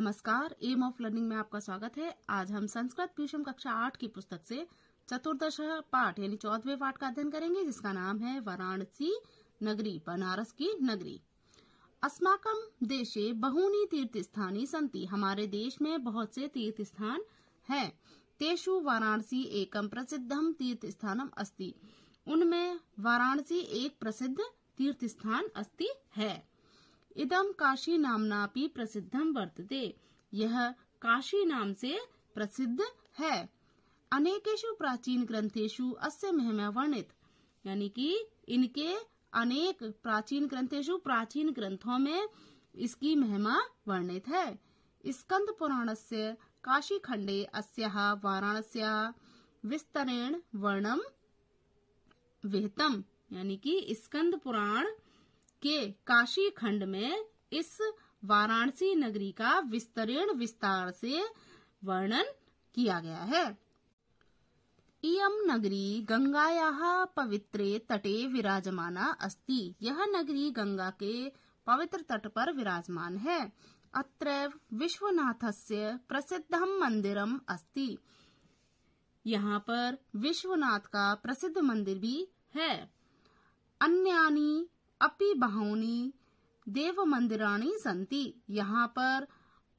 नमस्कार M of learning में आपका स्वागत है आज हम संस्कृत पीयूषम कक्षा आठ की पुस्तक से चतुर्दश पाठ यानी चौदवे पाठ का अध्ययन करेंगे जिसका नाम है वाराणसी नगरी बनारस की नगरी अस्माकम देशे बहूनी तीर्थ स्थानी संति हमारे देश में बहुत से तीर्थ स्थान है तेषु वाराणसी एकम प्रसिद्धम तीर्थ स्थानम अस्ति उनमें वाराणसी एक प्रसिद्ध तीर्थ स्थान अस्थि है इदम काशी नामनापि प्रसिद्ध वर्तते यह काशी नाम से प्रसिद्ध है अनेकेशु प्राचीन ग्रंथेशु अस्य महिमा वर्णित यानी कि इनके अनेक प्राचीन ग्रंथेशु प्राचीन ग्रंथों में इसकी महिमा वर्णित है स्कंद पुराण से काशी खंडे अस्याः वाराणस्याः विस्तरेण वर्णम विहितम यानी कि स्कंद पुराण के काशी खंड में इस वाराणसी नगरी का विस्तरेण विस्तार से वर्णन किया गया है इयम नगरी गंगाया पवित्रे तटे विराजमाना अस्ति यह नगरी गंगा के पवित्र तट पर विराजमान है विश्वनाथ विश्वनाथस्य प्रसिद्धम मंदिरम अस्ति यहाँ पर विश्वनाथ का प्रसिद्ध मंदिर भी है अन्यानी अपी बहूनी देव मंदिराणी संति यहाँ पर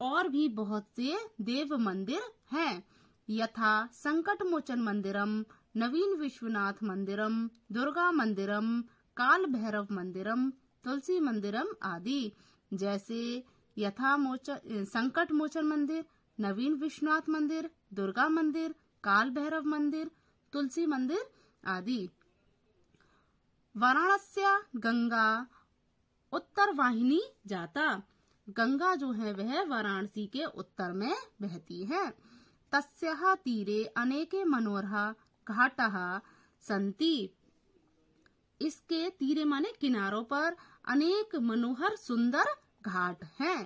और भी बहुत से देव मंदिर हैं यथा संकट मोचन मंदिरम नवीन विश्वनाथ मंदिरम दुर्गा मंदिरम काल भैरव मंदिरम तुलसी मंदिरम आदि जैसे यथा मोचन संकट मोचन मंदिर नवीन विश्वनाथ मंदिर दुर्गा मंदिर काल भैरव मंदिर तुलसी मंदिर आदि वाराणस्या गंगा वाहिनी जाता गंगा जो है वह वाराणसी के उत्तर में बहती है तस्या तीरे अनेके मनोरहा घाट संति इसके तीरे माने किनारों पर अनेक मनोहर सुंदर घाट हैं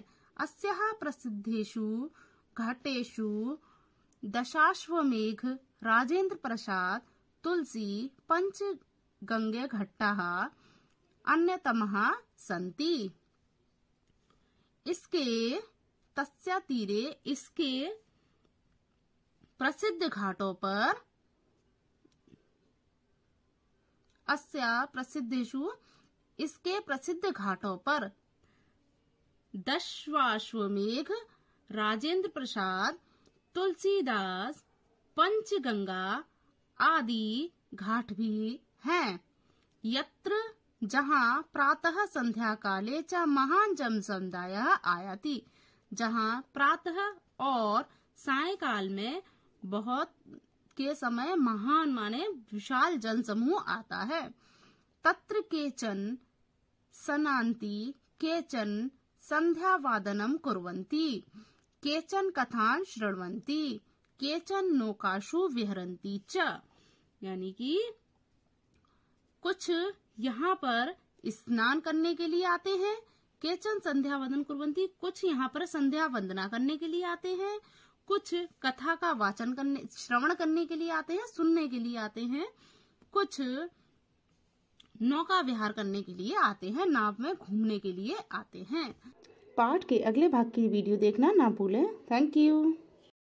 अस्या प्रसिद्धेशु घाटेशु दशाश्वमेघ राजेंद्र प्रसाद तुलसी पंच गंगे घट्टा अन्यतम सी इसके तस्या तीरे इसके प्रसिद्ध घाटों पर अस्या प्रसिद्धेशु इसके प्रसिद्ध घाटों पर दशवाश्वमेघ राजेंद्र प्रसाद तुलसीदास पंचगंगा आदि घाट भी हैं यत्र जहाँ प्रातः संध्या काले च महान जनसमुदाय आयाति जहाँ प्रातः और सायकाल में बहुत के समय महान माने विशाल जनसमूह आता है तत्र केचन सनांति केचन संध्या वादनम कुरंती केचन कथान श्रणवंती केचन नौकाशु विहरती च यानी कि कुछ यहाँ पर स्नान करने के लिए आते हैं केचन संध्या वंदन कुरवंती कुछ यहाँ पर संध्या वंदना करने के लिए आते हैं कुछ कथा का वाचन करने श्रवण करने के लिए आते हैं सुनने के लिए आते हैं कुछ नौका विहार करने के लिए आते हैं नाव में घूमने के लिए आते हैं पाठ के अगले भाग की वीडियो देखना ना भूलें थैंक यू